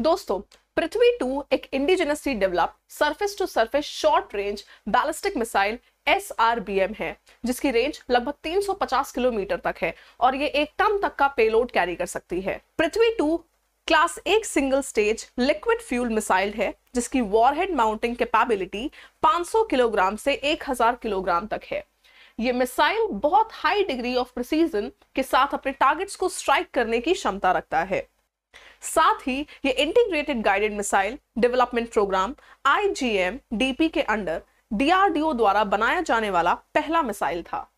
दोस्तों पृथ्वी टू एक indigenously develop surface to surface short range ballistic missile SRBM है जिसकी रेंज लगभग 350 किलोमीटर तक है और ये एक टन तक का पेलोड कैरी कर सकती है पृथ्वी टू क्लास एक single stage liquid fuel missile है जिसकी वॉरहेड माउंटिंग कैपेबिलिटी 500 किलोग्राम से 1000 किलोग्राम तक है ये मिसाइल बहुत हाई डिग्री ऑफ प्रिसीजन के साथ अपने टारगेट्स को स्ट्राइक करने की क्षमता रखता है साथ ही ये integrated guided missile development programme IGM DP के अंडर डीआरडीओ द्वारा बनाया जाने वाला पहला मिसाइल था